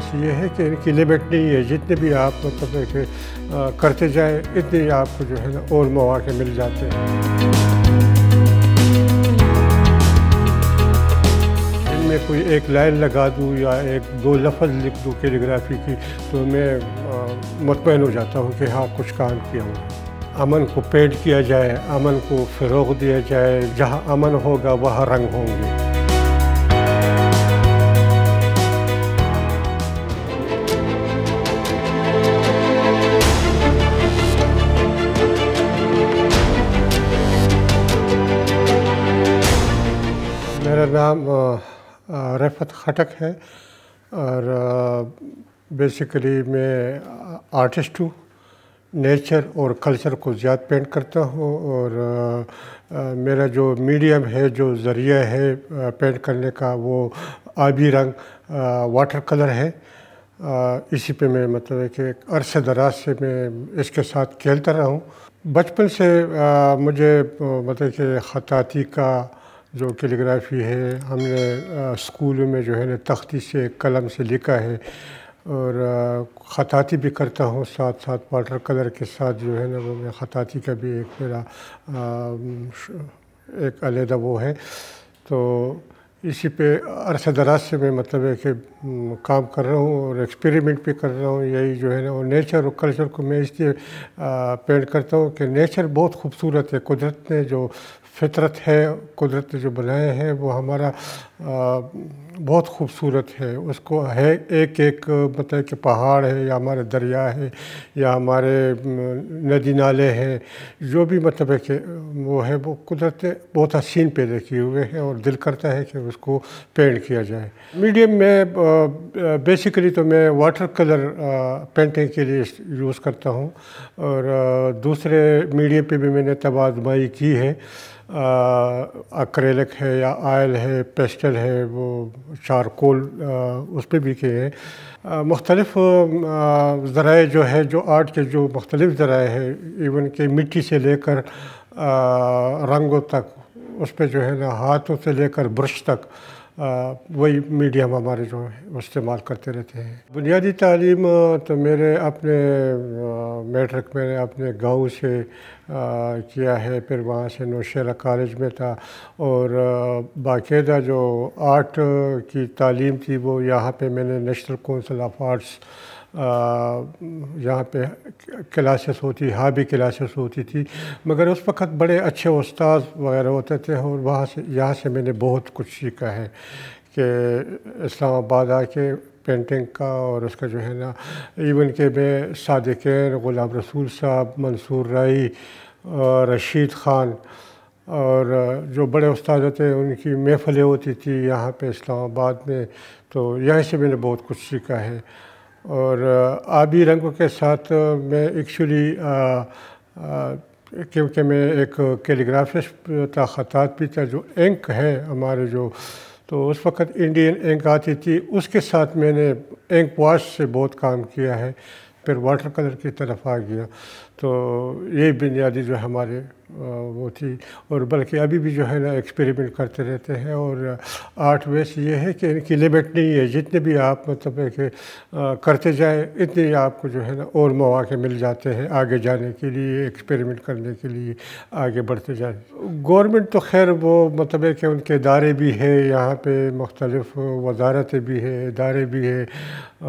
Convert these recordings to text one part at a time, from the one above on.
base ये है कि इनकी लिमिट नहीं है जितने भी आप मतलब तो तो करते जाए इतने आपको जो है ना और मौाक़े मिल जाते हैं मैं कोई एक लाइन लगा दूँ या एक दो लफ्ज़ लिख दूँ कैलीग्राफी की तो मैं मुतमिन हो जाता हूँ कि हाँ कुछ काम किया हूँ अमन को पेंट किया जाए अमन को फ़रोग दिया जाए जहाँ अमन होगा वहाँ रंग होंगे नाम रफत खटक है और बेसिकली मैं आर्टिस्ट हूँ नेचर और कल्चर को ज़्यादा पेंट करता हूँ और मेरा जो मीडियम है जो ज़रिया है पेंट करने का वो आबी रंग वाटर कलर है इसी पे मैं मतलब कि एक अरसे दराज से मैं इसके साथ खेलता रहा हूँ बचपन से मुझे मतलब कि खताती का जो कैलीग्राफी है हमने स्कूल में जो है ना तख्ती से कलम से लिखा है और ख़ाती भी करता हूँ साथ साथ वाटर कलर के साथ जो है ना वो मैं ख़ाती का भी एक मेरा एक अलहदा वो है तो इसी पे दराज से मैं मतलब है कि काम कर रहा हूँ और एक्सपेरिमेंट भी कर रहा हूँ यही जो है ना और नेचर और कल्चर को मैं इसलिए पेंट करता हूँ कि नेचर बहुत खूबसूरत है कुदरत ने जो फितरत है कुदरत ने जो बनाए हैं वो हमारा आ, बहुत खूबसूरत है उसको है एक एक मतलब कि पहाड़ है या हमारे दरिया है या हमारे नदी नाले हैं जो भी मतलब है कि वो है वो कुदरत बहुत हसीन पे देखे हुए हैं और दिल करता है कि उसको पेंट किया जाए मीडियम में बेसिकली तो मैं वाटर कलर पेंटिंग के लिए यूज़ करता हूँ और दूसरे मीडियम पे भी मैंने तबादमाई की है अक्रेलिक है या आयल है पेस्टल है वो चारकोल उस पर भी किए हैं मुख्तलफ़ ज़राए जो है जो आर्ट के जो मुख्तलिफ़राए हैं इवन के मिट्टी से लेकर रंगों तक उस पर जो है ना हाथों से लेकर ब्रश तक वही मीडियम हमारे जो है इस्तेमाल करते रहते हैं बुनियादी तालीम तो मेरे अपने मेट्रिक मैंने अपने गांव से किया है फिर वहाँ से नौशेरा कॉलेज में था और बाकायदा जो आर्ट की तालीम थी वो यहाँ पे मैंने नेशनल कौंसिल ऑफ आर्ट्स यहाँ पे क्लासेस होती हाबी क्लासेस होती थी मगर उस वक़्त बड़े अच्छे उस्ताद वगैरह होते थे और वहाँ से यहाँ से मैंने बहुत कुछ सीखा है कि इस्लामाबाद आके पेंटिंग का और उसका जो है ना इवन के मैं सादिकैन गुलाम रसूल साहब मंसूर राई और रशीद ख़ान और जो बड़े उस्ताद होते हैं उनकी महफलें होती थी यहाँ पे इस्लामाबाद में तो यहीं से मैंने बहुत कुछ सीखा है और आबी रंगों के साथ मैं एक्चुअली क्योंकि मैं एक कैलीग्राफिस्ट था ख़ात भी था जो एंक है हमारे जो तो उस वक़्त इंडियन एंक आती थी उसके साथ मैंने एंक वाश से बहुत काम किया है फिर वाटर कलर की तरफ आ गया तो ये बुनियादी जो हमारे वो थी और बल्कि अभी भी जो है ना एक्सपेरिमेंट करते रहते हैं और आर्ट वेस्ट ये है कि इनकी लिमिट नहीं है जितने भी आप मतलब कि करते जाएं इतने ही आपको जो है ना और मौाक़े मिल जाते हैं आगे जाने के लिए एक्सपेरिमेंट करने के लिए आगे बढ़ते जाए गवर्नमेंट तो खैर वो मतलब है कि उनके इदारे भी है यहाँ पर मुख्तलफ़ वजारतें भी है इदारे भी है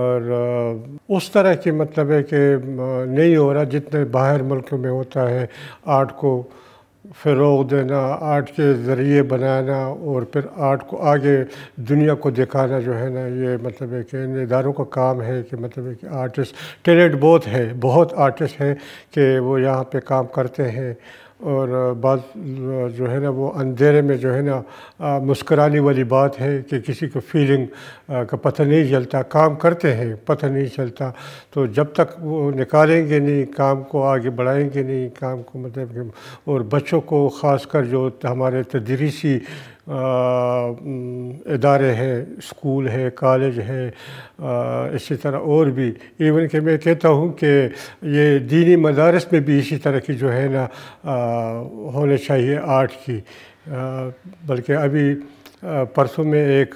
और उस तरह की मतलब है कि नहीं हो रहा जितने बाहर मुल्कों में होता है आर्ट को फ़रोग देना आर्ट के ज़रिए बनाना और फिर आर्ट को आगे दुनिया को दिखाना जो है ना ये मतलब है कि इन इदारों का काम है कि मतलब है कि आर्टिस्ट टैलेंट बहुत है बहुत आर्टिस्ट हैं कि वो यहाँ पे काम करते हैं और बात जो है ना वो अंधेरे में जो है ना मुस्कराने वाली बात है कि किसी को फीलिंग का पता नहीं चलता काम करते हैं पता नहीं चलता तो जब तक वो निकालेंगे नहीं काम को आगे बढ़ाएंगे नहीं काम को मतलब और बच्चों को ख़ास कर जो हमारे तदरीसी इदारे हैं स्कूल है कॉलेज है इसी तरह और भी इवन कि मैं कहता हूँ कि ये दीनी मदारस में भी इसी तरह की जो है ना होने चाहिए आर्ट की बल्कि अभी परसों में एक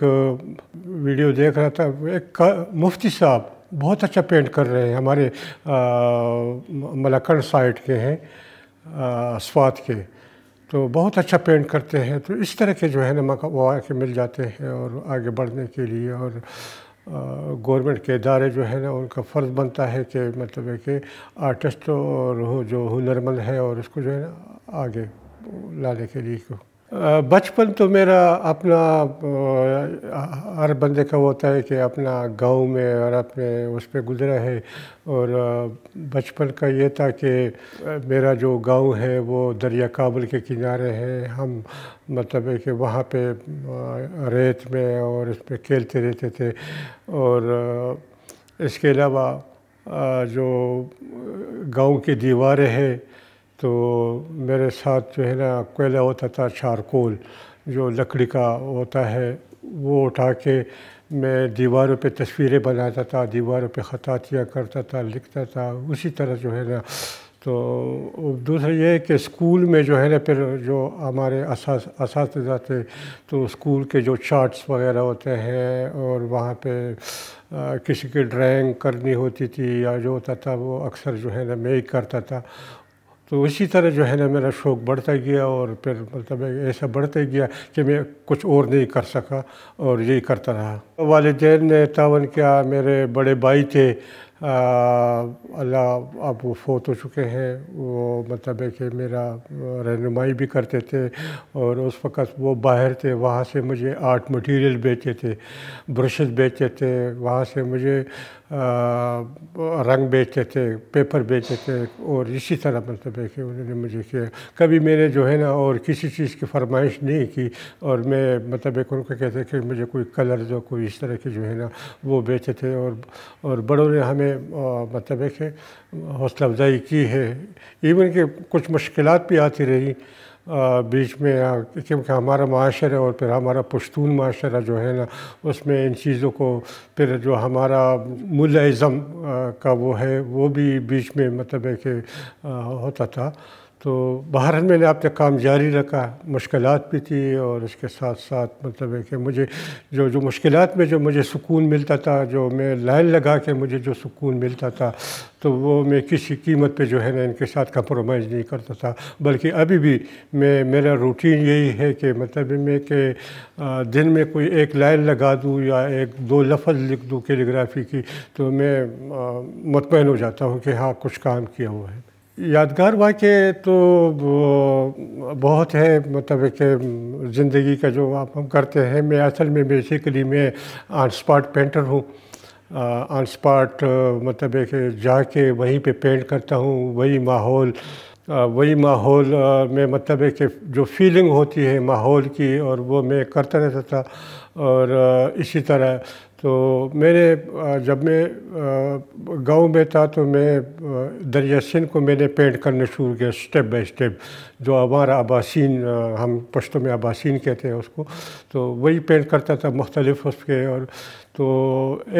वीडियो देख रहा था एक मुफ्ती साहब बहुत अच्छा पेंट कर रहे हैं हमारे मलक्कड़ साइड के हैं स्वात के तो बहुत अच्छा पेंट करते हैं तो इस तरह के जो है ना वो आके मिल जाते हैं और आगे बढ़ने के लिए और गवर्नमेंट के इदारे जो है ना उनका फ़र्ज़ बनता है कि मतलब है कि आर्टिस्ट और जो हुनरमंद है और उसको जो है ना आगे लाने के लिए बचपन तो मेरा अपना हर बंदे का होता है कि अपना गांव में और अपने उस पर गुजरा है और बचपन का ये था कि मेरा जो गांव है वो दरिया काबुल के किनारे है हम मतलब है कि वहाँ पे रेत में और उस पर खेलते रहते थे और इसके अलावा जो गांव की दीवारें हैं तो मेरे साथ जो है ना कोयला होता था चारकोल जो लकड़ी का होता है वो उठा के मैं दीवारों पे तस्वीरें बनाता था दीवारों पे खतातियाँ करता था लिखता था उसी तरह जो है ना तो दूसरा ये है कि स्कूल में जो है ना फिर जो हमारे इस थे तो स्कूल के जो चार्ट्स वगैरह होते हैं और वहाँ पे आ, किसी की ड्राइंग करनी होती थी या जो होता था वो अक्सर जो है ना मैं ही करता था तो उसी तरह जो है ना मेरा शौक़ बढ़ता गया और फिर मतलब ऐसा बढ़ता गया कि मैं कुछ और नहीं कर सका और यही करता रहा वालदेन ने तावन किया मेरे बड़े भाई थे अल्लाह अब वो फोत हो तो चुके हैं वो मतलब है कि मेरा रहनुमाई भी करते थे और उस वक़्त वो बाहर थे वहाँ से मुझे आर्ट मटेरियल बेचते थे ब्रशेस बेचते थे वहाँ से मुझे आ, रंग बेचते थे पेपर बेचते थे और इसी तरह मतलब है कि उन्होंने मुझे किया कभी मैंने जो है ना और किसी चीज़ की फरमाइश नहीं की और मैं मतलब एक उनको कहते कि मुझे कोई कलर जो कोई इस तरह के जो है ना वो बेचे थे और और बड़ों ने हमें मतलब है कि हौसला अफजाई की है इवन के कुछ मुश्किल भी आती रही आ, बीच में क्योंकि हमारा है और फिर हमारा पश्तून माशरा जो है ना उसमें इन चीज़ों को फिर जो हमारा मुलाज़म का वो है वो भी बीच में मतलब है कि होता था तो बाहर मैंने अब तक काम जारी रखा मुश्किल भी थी और इसके साथ साथ मतलब है कि मुझे जो जो मुश्किल में जो मुझे सुकून मिलता था जो मैं लाइन लगा के मुझे जो सुकून मिलता था तो वो मैं किसी कीमत पे जो है ना इनके साथ कंप्रोमाइज़ नहीं करता था बल्कि अभी भी मैं मेरा रूटीन यही है कि मतलब मैं कि दिन में कोई एक लाइन लगा दूँ या एक दो लफज लिख दूँ कैलीग्राफी की तो मैं मुतमिन हो जाता हूँ कि हाँ कुछ काम किया हुआ है यादगार वाक्य तो बहुत है मतलब कि ज़िंदगी का जो आप हम करते हैं मैं असल में बेसिकली मैं ऑन स्पॉट पेंटर हूँ ऑन स्पॉट मतलब एक जाके वहीं पे पेंट करता हूँ वही माहौल वही माहौल में मतलब कि जो फीलिंग होती है माहौल की और वो मैं करता रहता था और इसी तरह तो मैंने जब मैं गांव में था तो मैं दरिया सिंह को मैंने पेंट करना शुरू किया स्टेप बाय स्टेप जो हमारा आबासीन हम पश्तों में आबासीन कहते हैं उसको तो वही पेंट करता था मुख्तलिफ उसके और तो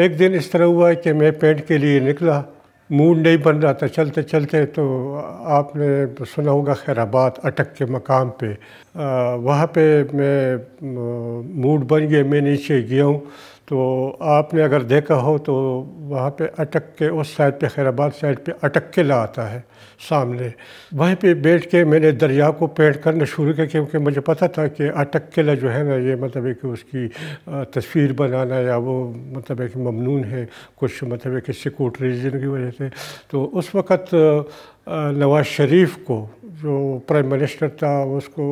एक दिन इस तरह हुआ कि मैं पेंट के लिए निकला मूड नहीं बन रहा था चलते चलते तो आपने सुना होगा खैराबाद अटक के मकाम पर वहाँ पे मैं मूड बन गया मैं नीचे गया हूँ तो आपने अगर देखा हो तो वहाँ पे अटक के उस साइड पे खैराबाद साइड पे अटक के ला आता है सामने वहीं पे बैठ के मैंने दरिया को पेंट करना शुरू किया क्योंकि मुझे पता था कि अटक किला जो है ना ये मतलब है कि उसकी तस्वीर बनाना या वो मतलब है कि ममनून है कुछ मतलब है कि सिक्योरिटी रीजन की वजह से तो उस वक़्त नवाज़ शरीफ को जो प्राइम मिनिस्टर था उसको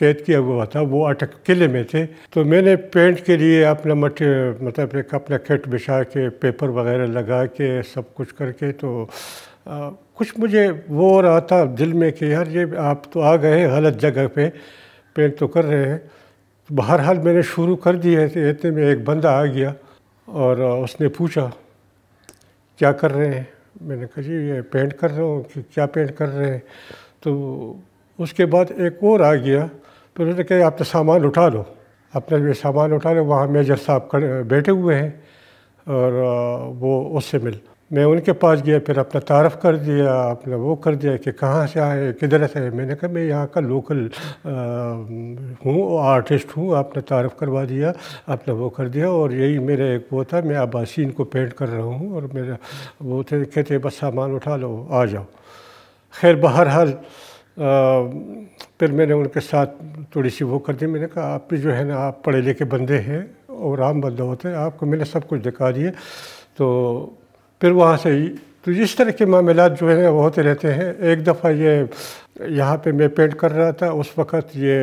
कैद किया हुआ था वो अटक किले में थे तो मैंने पेंट के लिए अपना मट मतलब एक अपना खेट बिछा के पेपर वगैरह लगा के सब कुछ करके तो आ, कुछ मुझे वो हो रहा था दिल में कि यार ये आप तो आ गए गलत जगह पे पेंट तो कर रहे हैं तो हाल मैंने शुरू कर दिए थे इतने में एक बंदा आ गया और उसने पूछा क्या कर रहे हैं मैंने कहा जी ये पेंट कर रहा हूँ कि क्या पेंट कर रहे हैं तो उसके बाद एक और आ गया तो उन्होंने कहा आप तो सामान उठा लो अपना ये सामान उठा लो वहाँ मेजर साहब बैठे हुए हैं और वो उससे मिल मैं उनके पास गया फिर अपना तारफ़ कर दिया अपना वो कर दिया कि कहाँ से आए किधर से आए मैंने कहा मैं यहाँ का लोकल हूँ आर्टिस्ट हूँ आपने तारफ़ करवा दिया आपने वो कर दिया और यही मेरा एक वो था मैं आबासीन को पेंट कर रहा हूँ और मेरा वो थे कहते बस सामान उठा लो आ जाओ खैर हाल फिर मैंने उनके साथ थोड़ी सी वो कर दी मैंने कहा आप भी जो है ना आप पढ़े लिखे बंदे हैं और आम बंदा होते हैं आपको मैंने सब कुछ दिखा दिए तो फिर वहाँ से तो इस तरह के मामला जो है वो होते रहते हैं एक दफ़ा ये यहाँ पे मैं पेंट कर रहा था उस वक़्त ये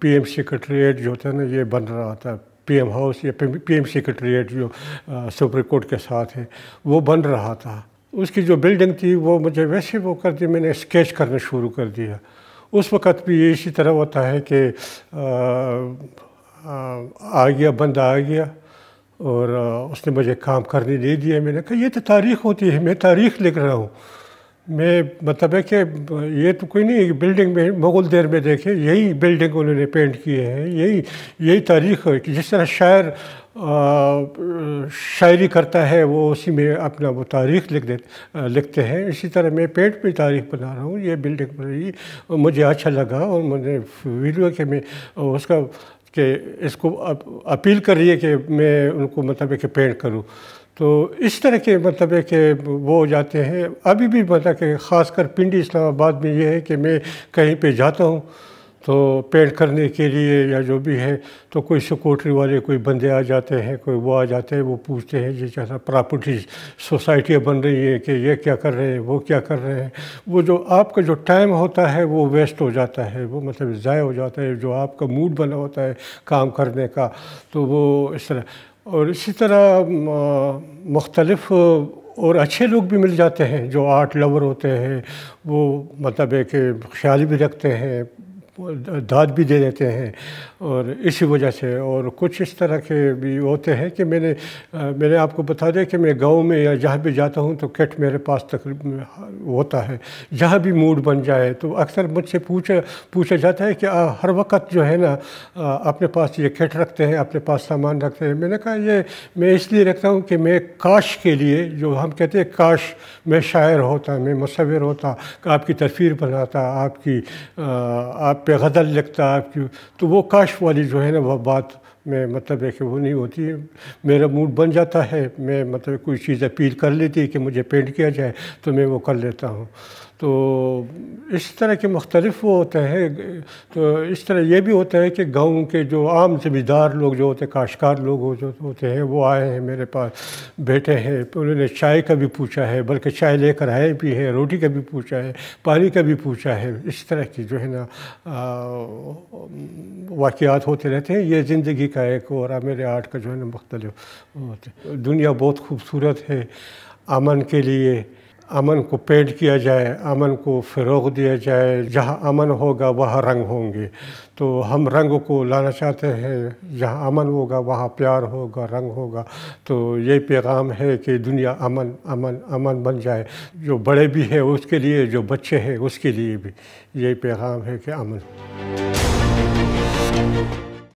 पीएम सेक्रेटरीट जो होता है ना ये बन रहा था पीएम हाउस या पीएम सेक्रेटरीट जो सुप्रीम कोर्ट के साथ है वो बन रहा था उसकी जो बिल्डिंग थी वो मुझे वैसे वो कर दी मैंने स्केच करना शुरू कर दिया उस वक़्त भी इसी तरह होता है कि आ, आ, गया बंदा आ गया और उसने मुझे काम करने दे दिया मैंने कहा ये तो तारीख़ होती है मैं तारीख़ लिख रहा हूँ मैं मतलब है कि ये तो कोई नहीं बिल्डिंग में मुगल देर में देखे यही बिल्डिंग उन्होंने पेंट किए हैं यही यही तारीख है कि जिस तरह शायर शायरी करता है वो उसी में अपना वो तारीख लिख दे लिखते हैं इसी तरह मैं पेंट पे तारीख बना रहा हूँ ये बिल्डिंग बनाई मुझे अच्छा लगा और मैंने वीडियो के में उसका कि इसको अपील कर रही है कि मैं उनको मतलब कि पेंट करूँ तो इस तरह के मतलब है कि वो हो जाते हैं अभी भी मतलब कि ख़ासकर पिंडी इस्लामाबाद में ये है कि मैं कहीं पे जाता हूँ तो पेंट करने के लिए या जो भी है तो कोई सिक्योरिटी वाले कोई बंदे आ जाते हैं कोई वो आ जाते हैं वो पूछते हैं जी जैसा प्रॉपर्टीज सोसाइटियाँ बन रही हैं कि ये क्या कर रहे हैं वो क्या कर रहे हैं वो जो आपका जो टाइम होता है वो वेस्ट हो जाता है वो मतलब ज़ाय हो जाता है जो आपका मूड बना होता है काम करने का तो वो इस तरह और इसी तरह मुख्तलफ़ और अच्छे लोग भी मिल जाते हैं जो आर्ट लवर होते हैं वो मतलब है कि ख्याल भी रखते हैं दाद भी दे देते हैं और इसी वजह से और कुछ इस तरह के भी होते हैं कि मैंने मैंने आपको बता दें कि मैं गांव में या जहाँ भी जाता हूँ तो किट मेरे पास तकरीब होता है जहाँ भी मूड बन जाए तो अक्सर मुझसे पूछा पूछा जाता है कि आ, हर वक्त जो है ना आ, अपने पास ये किट रखते हैं अपने पास सामान रखते हैं मैंने कहा ये मैं इसलिए रखता हूँ कि मैं काश के लिए जो हम कहते हैं काश मैं शायर होता मैं मशविर होता आपकी तस्वीर बनाता आपकी आप पे गज़ल लिखता है आपकी तो वो काश वाली जो है ना वह बात में मतलब है कि वो नहीं होती है मेरा मूड बन जाता है मैं मतलब कोई चीज़ अपील कर लेती है कि मुझे पेंट किया जाए तो मैं वो कर लेता हूँ तो इस तरह के मुख्तलिफ वो होते हैं तो इस तरह ये भी होता है कि गाँव के जो आम ज़मींदार लोग जो होते हैं काशकार लोग हो जो होते हैं वो आए हैं मेरे पास बैठे हैं उन्होंने चाय का भी पूछा है बल्कि चाय लेकर आए भी हैं रोटी का भी पूछा है पानी का भी पूछा है इस तरह की जो है ना वाक़ात होते रहते हैं ये ज़िंदगी का एक और मेरे आर्ट का जो है ना मुख्तलिफ होते दुनिया बहुत खूबसूरत है अमन के लिए अमन को पेंट किया जाए अमन को फ़रोग दिया जाए जहाँ अमन होगा वहाँ रंग होंगे तो हम रंग को लाना चाहते हैं जहाँ अमन होगा वहाँ प्यार होगा रंग होगा तो ये पैगाम है कि दुनिया अमन अमन अमन बन जाए जो बड़े भी हैं उसके लिए जो बच्चे हैं उसके लिए भी यही पैगाम है कि अमन